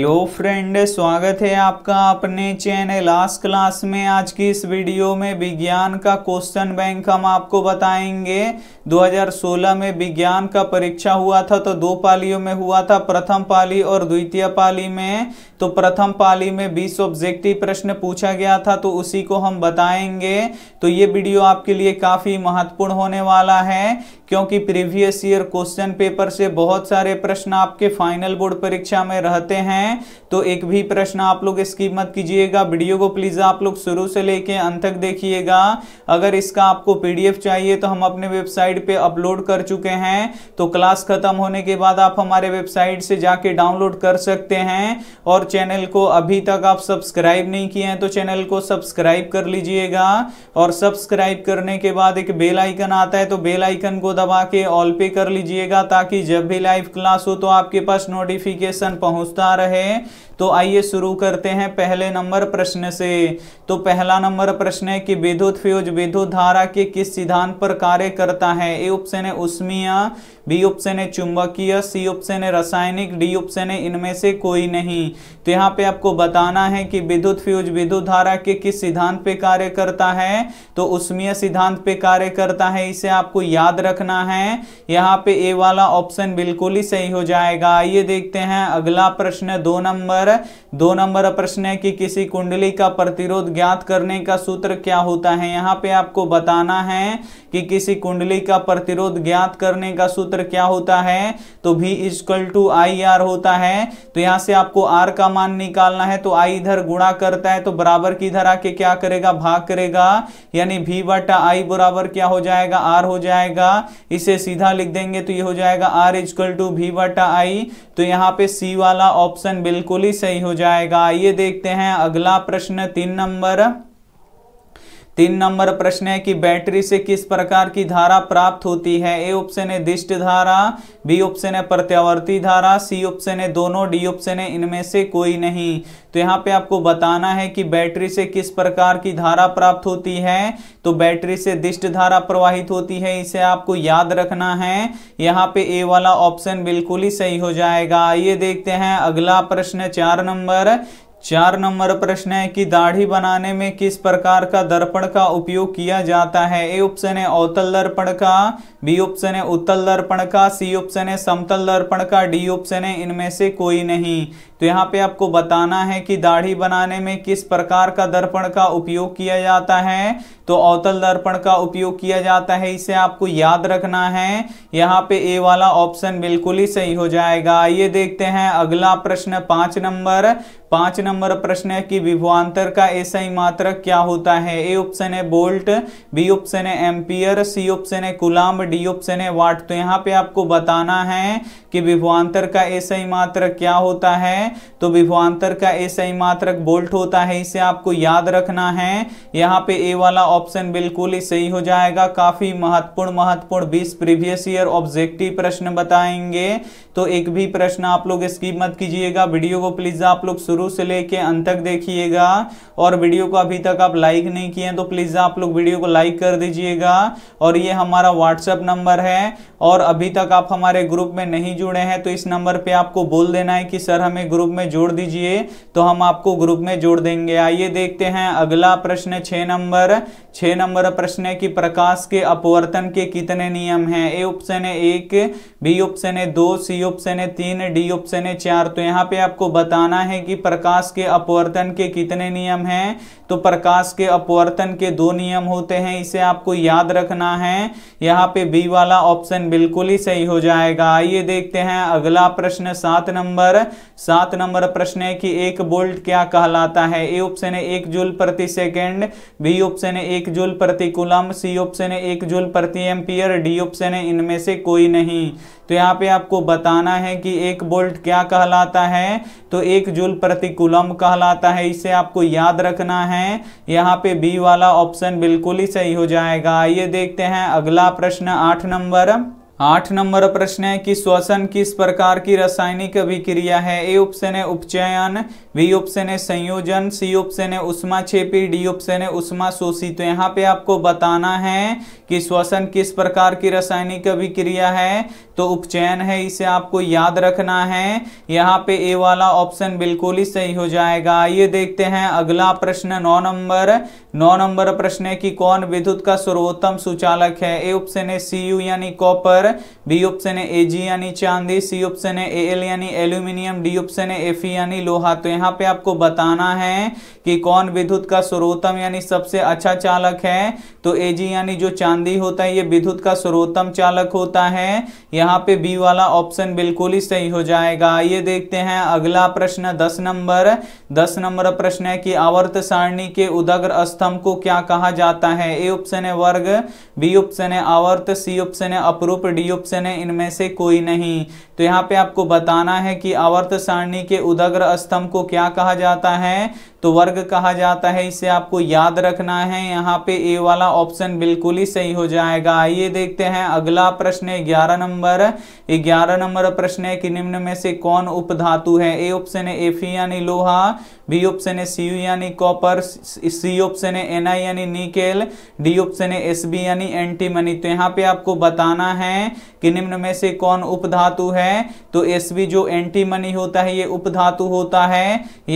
यो friend स्वागत है आपका अपने चैनल लास्ट क्लास में आज की इस वीडियो में विज्ञान का क्वेश्चन बैंक हम आपको बताएंगे 2016 में विज्ञान का परीक्षा हुआ था तो दो पालियों में हुआ था प्रथम पाली और द्वितीय पाली में तो प्रथम पाली में 20 ऑब्जेक्टिव प्रश्न पूछा गया था तो उसी को हम बताएंगे तो ये वीडियो आपके लिए काफ़ी महत्वपूर्ण होने वाला है क्योंकि प्रीवियस ईयर क्वेश्चन पेपर से बहुत सारे प्रश्न आपके फाइनल बोर्ड परीक्षा में रहते हैं तो एक भी प्रश्न आप लोग स्कीप मत कीजिएगा वीडियो को प्लीज़ आप लोग शुरू से लेके अंत तक देखिएगा अगर इसका आपको पीडीएफ चाहिए तो हम अपने वेबसाइट पे अपलोड कर चुके हैं तो क्लास खत्म होने के बाद आप हमारे वेबसाइट से जाके डाउनलोड कर सकते हैं और चैनल को अभी तक आप सब्सक्राइब नहीं किए हैं तो चैनल को सब्सक्राइब कर लीजिएगा और सब्सक्राइब करने के बाद एक बेलाइकन आता है तो बेलाइकन को दबा के ऑल पे कर लीजिएगा ताकि जब भी लाइव क्लास हो तो आपके पास नोटिफिकेशन पहुंचता रहे तो आइए शुरू करते हैं पहले नंबर प्रश्न से तो पहला नंबर प्रश्न है कि विद्युत फ्यूज विद्युत धारा के किस सिद्धांत पर कार्य करता है ए ऑप्शन है उष्मीय बी ऑप्शन है चुंबकीय सी ऑप्शन है रासायनिक डी ऑप्शन है इनमें से कोई नहीं तो यहाँ पे आपको बताना है कि विद्युत फ्यूज विद्युत धारा के किस सिद्धांत पे कार्य करता है तो उष्मीय सिद्धांत पे कार्य करता है इसे आपको याद रखना है यहाँ पे ए वाला ऑप्शन बिल्कुल ही सही हो जाएगा आइए देखते हैं अगला प्रश्न दो नंबर नंबर है दो नंबर प्रश्न है कि किसी कुंडली का प्रतिरोध ज्ञात करने का सूत्र क्या होता है यहाँ पे आपको बताना है कि किसी कुंडली का प्रतिरोध ज्ञात करने का सूत्र क्या होता है तो भी इजकल टू आई आर होता है तो यहाँ से आपको आर का मान निकालना है तो आई इधर गुणा करता है तो बराबर की इधर आके क्या करेगा भाग करेगा यानी भी बटा आई बराबर क्या हो जाएगा आर हो जाएगा इसे सीधा लिख देंगे तो ये हो जाएगा आर इजकल टू भी बटा आई तो यहाँ पे सी वाला ऑप्शन बिल्कुल ही सही हो जाएगा आइए देखते हैं अगला प्रश्न तीन नंबर तीन नंबर प्रश्न है कि बैटरी से किस प्रकार की धारा प्राप्त होती है ए ऑप्शन है दिष्ट धारा बी ऑप्शन है प्रत्यावर्ती धारा सी ऑप्शन है दोनों डी ऑप्शन है इनमें से कोई नहीं तो यहाँ पे आपको बताना है कि बैटरी से किस प्रकार की धारा प्राप्त होती है तो बैटरी से दिष्ट धारा प्रवाहित होती है इसे आपको याद रखना है यहाँ पे ए वाला ऑप्शन बिल्कुल ही सही हो जाएगा आइए देखते हैं अगला प्रश्न चार नंबर चार नंबर प्रश्न है कि दाढ़ी बनाने में किस प्रकार का दर्पण का उपयोग किया जाता है ए ऑप्शन है अवतल दर्पण का बी ऑप्शन है उत्तल दर्पण का सी ऑप्शन है समतल दर्पण का डी ऑप्शन है इनमें से कोई नहीं तो यहाँ पे आपको बताना है कि दाढ़ी बनाने में किस प्रकार का दर्पण का उपयोग किया जाता है तो अवतल दर्पण का उपयोग किया जाता है इसे आपको याद रखना है यहाँ पे ए वाला ऑप्शन बिल्कुल ही सही हो जाएगा आइए देखते हैं अगला प्रश्न पांच नंबर पांच नंबर प्रश्न है कि विभवांतर का ऐसा ही मात्रक क्या होता है ए ऑप्शन है बोल्ट बी ऑप्शन है एम्पियर सी ऑप्शन है कुलाम डी ऑप्शन है वाट तो यहाँ पे आपको बताना है कि विभवांतर का ऐसा ही मात्रक क्या होता है तो विभवांतर का ऐसा ही मात्रक बोल्ट होता है इसे आपको याद रखना है यहाँ पे ए वाला ऑप्शन बिल्कुल ही सही हो जाएगा काफी महत्वपूर्ण महत्वपूर्ण बीस प्रीवियस ईयर ऑब्जेक्टिव प्रश्न बताएंगे तो एक भी प्रश्न आप लोग स्कीप मत कीजिएगा वीडियो को प्लीज आप लोग शुरू शुरू से लेके अंत तक देखिएगा और वीडियो को अभी तक आप लाइक नहीं किए हैं तो प्लीज़ आप लोग वीडियो को लाइक कर दीजिएगा और ये हमारा व्हाट्सएप नंबर है और अभी तक आप हमारे ग्रुप में नहीं जुड़े हैं तो इस नंबर पे आपको बोल देना है कि सर हमें ग्रुप में जोड़ दीजिए तो हम आपको ग्रुप में जोड़ देंगे आइए देखते हैं अगला प्रश्न छ नंबर छ नंबर प्रश्न है कि प्रकाश के अपवर्तन के कितने नियम है ए ऑप्शन है एक बी ऑप्शन है दो सी ऑप्शन है तीन डी ऑप्शन है चार तो यहाँ पे आपको बताना है कि प्रकाश के अपवर्तन के कितने नियम हैं तो प्रकाश के अपवर्तन के दो नियम होते हैं इसे आपको याद रखना है यहाँ पे बी वाला ऑप्शन बिल्कुल ही सही हो जाएगा आइए देखते हैं अगला प्रश्न सात नंबर सात नंबर प्रश्न है कि एक बोल्ट क्या कहलाता है ए ऑप्शन है एक जूल प्रति सेकेंड बी ऑप्शन है एक जूल प्रति कुलम सी ऑप्शन है एक जूल प्रति एम्पियर डी ऑप्शन है इनमें से कोई नहीं तो यहाँ पे आपको बताना है कि एक बोल्ट क्या कहलाता है तो एक जूल प्रति कुलम कहलाता है इसे आपको याद रखना है यहाँ पे बी वाला ऑप्शन बिल्कुल ही सही हो जाएगा आइए देखते हैं अगला प्रश्न आठ नंबर आठ नंबर प्रश्न है कि श्वसन किस प्रकार की रासायनिक अभिक्रिया है ए ऑप्शन है उपचयन बी ऑप्शन है संयोजन सी ऑप्शन है उष्मा छेपी डी ऑप्शन है उष्मा शोषी तो यहाँ पे आपको बताना है कि श्वसन किस प्रकार की रासायनिक अभिक्रिया है तो उपचयन है इसे आपको याद रखना है यहाँ पे ए वाला ऑप्शन बिल्कुल ही सही हो जाएगा ये देखते हैं अगला प्रश्न नौ नंबर नौ नंबर प्रश्न है कि कौन विद्युत का सर्वोत्तम सुचालक है ए ऑप्शन है सी यू यानी कॉपर बी ऑप्शन है ए जी यानी चांदी सी ऑप्शन है ए एल यानी एल्यूमिनियम डी ऑप्शन है एफ यानी लोहा तो यहाँ पे आपको बताना है कि कौन विद्युत का सर्वोत्तम यानी सबसे अच्छा चालक है तो ए जी यानी जो चांदी होता है ये विद्युत का सर्वोत्तम चालक होता है या यहाँ पे बी वाला ऑप्शन बिल्कुल ही सही हो जाएगा ये देखते हैं अगला प्रश्न दस नंबर दस नंबर प्रश्न है कि आवर्त सारणी के उदग्र स्तंभ को क्या कहा जाता है ए ऑप्शन है वर्ग बी ऑप्शन है आवर्त सी ऑप्शन है अपरूप डी ऑप्शन है इनमें से कोई नहीं तो यहाँ पे आपको बताना है कि आवर्त सारणी के उदग्र स्तंभ को क्या कहा जाता है तो वर्ग कहा जाता है इसे आपको याद रखना है यहाँ पे ए वाला ऑप्शन बिल्कुल ही सही हो जाएगा आइए देखते हैं अगला प्रश्न है ग्यारह नंबर ग्यारह नंबर प्रश्न है कि निम्न में से कौन उपधातु है ए ऑप्शन है एफ यानी लोहा बी ऑप्शन है सी यानी कॉपर सी ऑप्शन है एन यानी निकेल डी ऑप्शन है एस यानी एंटीमनी तो यहाँ पे आपको बताना है कि निम्न में से कौन उपधातु है तो एस जो एंटीमनी होता है ये उपधातु होता है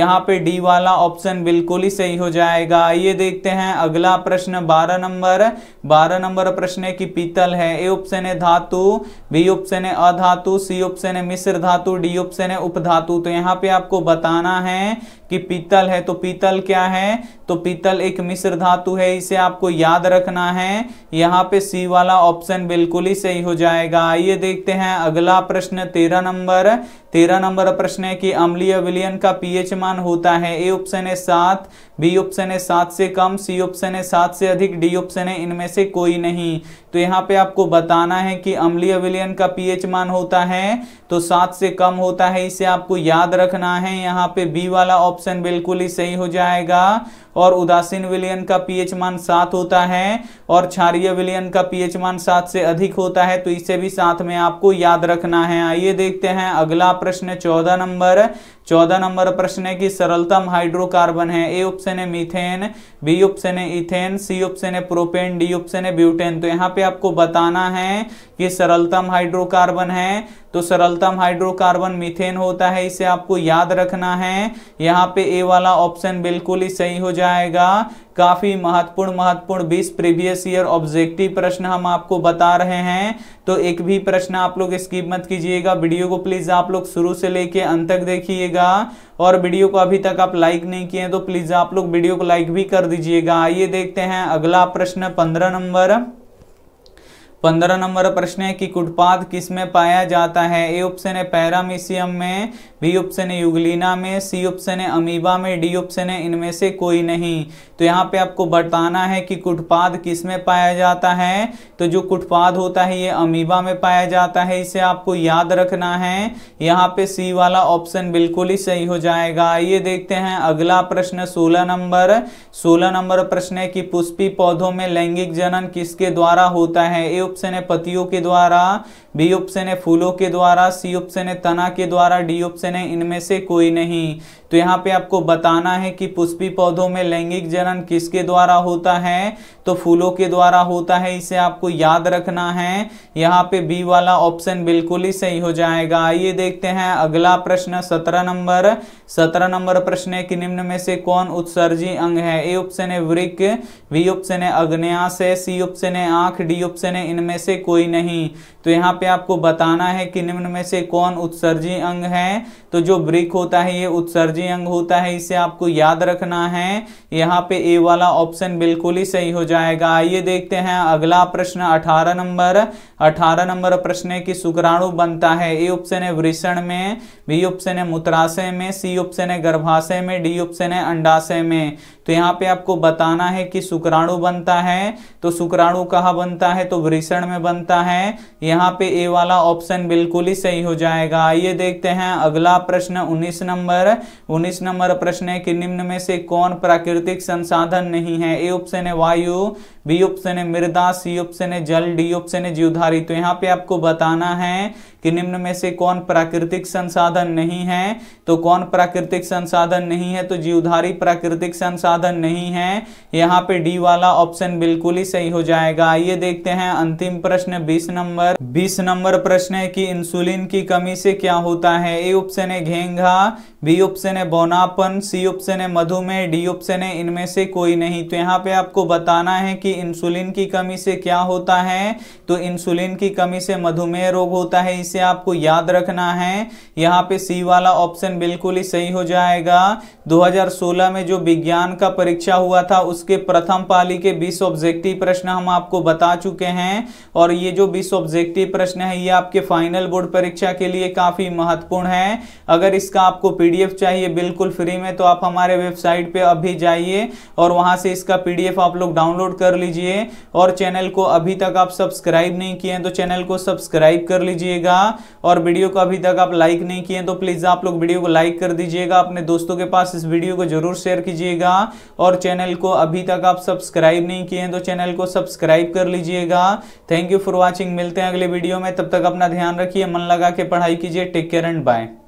यहाँ पे डी वाला ऑप्शन ऑप्शन बिल्कुल ही सही हो जाएगा आइए देखते हैं अगला प्रश्न बारह नंबर बारह नंबर प्रश्न है कि पीतल है ए ऑप्शन है धातु बी ऑप्शन है अधातु सी ऑप्शन है मिश्र धातु डी ऑप्शन है उपधातु तो यहाँ पे आपको बताना है कि पीतल है तो पीतल क्या है तो पीतल एक मिश्र धातु है इसे आपको याद रखना है यहाँ पे सी वाला ऑप्शन बिल्कुल ही सही हो जाएगा आइए देखते हैं अगला प्रश्न तेरह नंबर तेरह नंबर प्रश्न है कि अम्लीय विलियन का पीएच मान होता है ए ऑप्शन है सात बी ऑप्शन है सात से कम सी ऑप्शन है सात से अधिक डी ऑप्शन है इनमें से कोई नहीं तो यहाँ पे आपको बताना है कि अम्लीय विलयन का पीएच मान होता है तो सात से कम होता है इसे आपको याद रखना है यहाँ पे बी वाला ऑप्शन बिल्कुल ही सही हो जाएगा और उदासीन विलयन का पीएच मान सात होता है और क्षारीय विलयन का पीएच मान सात से अधिक होता है तो इसे भी साथ में आपको याद रखना है आइए देखते हैं अगला प्रश्न चौदह नंबर चौदह नंबर प्रश्न है कि सरलतम हाइड्रोकार्बन है ए ऑप्शन ऑप्शन है मीथेन बी ऑप्शन है इथेन सी ऑप्शन है प्रोपेन डी ऑप्शन है ब्यूटेन तो यहाँ पे आपको बताना है कि सरलतम हाइड्रोकार्बन है तो सरलतम हाइड्रोकार्बन मीथेन होता है इसे आपको याद रखना है यहाँ पे ए वाला ऑप्शन बिल्कुल ही सही हो जाएगा काफ़ी महत्वपूर्ण महत्वपूर्ण 20 प्रीवियस ईयर ऑब्जेक्टिव प्रश्न हम आपको बता रहे हैं तो एक भी प्रश्न आप लोग स्किप मत कीजिएगा वीडियो को प्लीज़ आप लोग शुरू से लेके अंत तक देखिएगा और वीडियो को अभी तक आप लाइक नहीं किए तो प्लीज़ आप लोग वीडियो को लाइक भी कर दीजिएगा आइए देखते हैं अगला प्रश्न पंद्रह नंबर पंद्रह नंबर प्रश्न है कि कुटपाद किस में पाया जाता है ए ऑप्शन है पैरामीशियम में बी ऑप्शन है युगलीना में सी ऑप्शन है अमीबा में डी ऑप्शन है इनमें से कोई नहीं तो यहाँ पे आपको बताना है कि कुटपाद किस में पाया जाता है तो जो कुटपाद होता है ये अमीबा में पाया जाता है इसे आपको याद रखना है यहाँ पे सी वाला ऑप्शन बिल्कुल ही सही हो जाएगा ये देखते हैं अगला प्रश्न सोलह नंबर सोलह नंबर प्रश्न है कि पुष्पी पौधों में लैंगिक जनन किसके द्वारा होता है ए ऑप्शन है पतियों के द्वारा बी ऑप्शन है फूलों के द्वारा सी ऑप्शन है तना के द्वारा डी ऑप्शन है इनमें से कोई नहीं तो यहाँ पे आपको बताना है कि पुष्पी पौधों में लैंगिक जनन किसके द्वारा होता है तो फूलों के द्वारा होता है इसे आपको याद रखना है यहाँ पे बी वाला ऑप्शन बिल्कुल ही सही हो जाएगा आइए देखते हैं अगला प्रश्न सत्रह नंबर सत्रह नंबर प्रश्न है कि निम्न में से कौन उत्सर्जी अंग है ए ऑप्शन है वृक बी ऑप्शन है अग्नयास है सी ऑप्शन है आंख डी ऑप्शन है इनमें से कोई नहीं तो यहाँ पे आपको बताना है कि निम्न में से कौन उत्सर्जी अंग है तो जो वृक होता है ये उत्सर्जी विसर्जी अंग होता है इसे आपको याद रखना है यहाँ पे ए वाला ऑप्शन बिल्कुल ही सही हो जाएगा आइए देखते हैं अगला प्रश्न अठारह नंबर अठारह नंबर प्रश्न है कि शुक्राणु बनता है ए ऑप्शन है वृषण में बी ऑप्शन है मूत्राशय में सी ऑप्शन है गर्भाशय में डी ऑप्शन है अंडाशय में तो यहाँ पे आपको बताना है कि शुक्राणु बनता है तो शुक्राणु कहाँ बनता है तो वृषण में बनता है यहाँ पे ए वाला ऑप्शन बिल्कुल ही सही हो जाएगा आइए देखते हैं अगला प्रश्न 19 नंबर 19 नंबर प्रश्न है कि निम्न में से कौन प्राकृतिक संसाधन नहीं है ए ऑप्शन है वायु बी ऑप्शन है मृदा सी ऑप्शन है जल डी ऑप्शन है जीवधारी तो यहाँ पे आपको बताना है कि निम्न में से कौन प्राकृतिक संसाधन नहीं है तो कौन प्राकृतिक संसाधन नहीं है तो जीवधारी प्राकृतिक संसाधन नहीं है यहाँ पे डी वाला ऑप्शन बिल्कुल ही सही हो जाएगा आइए देखते हैं अंतिम प्रश्न बीस नंबर बीस नंबर प्रश्न है कि इंसुलिन की कमी से क्या होता है ए ऑप्शन है घेंगा बी ऑप्शन है बोनापन सी ऑप्शन है मधुमेह डी ऑप्शन है इनमें से कोई नहीं तो यहाँ पे आपको बताना है कि इंसुलिन की कमी से क्या होता है तो इंसुलिन की कमी से मधुमेह रोग होता है इसे आपको याद रखना है यहाँ पे सी वाला ऑप्शन बिल्कुल ही सही हो जाएगा 2016 में जो विज्ञान का परीक्षा हुआ था उसके प्रथम पाली के 20 ऑब्जेक्टिव प्रश्न हम आपको बता चुके हैं और ये जो 20 ऑब्जेक्टिव प्रश्न है ये आपके फाइनल बोर्ड परीक्षा के लिए काफी महत्वपूर्ण है अगर इसका आपको पीडीएफ चाहिए बिल्कुल फ्री में तो आप हमारे वेबसाइट पर अभी जाइए और वहां से इसका पीडीएफ आप लोग डाउनलोड कर लीजिए और चैनल को अभी तक आप सब्सक्राइब नहीं किए हैं तो चैनल को सब्सक्राइब कर लीजिएगा और वीडियो को अभी तक आप लाइक नहीं किए तो प्लीज़ आप लोग वीडियो को लाइक कर दीजिएगा अपने दोस्तों के पास इस वीडियो को जरूर शेयर कीजिएगा और चैनल को अभी तक आप सब्सक्राइब नहीं किए तो चैनल को सब्सक्राइब कर लीजिएगा थैंक यू फॉर वॉचिंग मिलते हैं अगले वीडियो में तब तक अपना ध्यान रखिए मन लगा के पढ़ाई कीजिए टेक केयर एंड बाय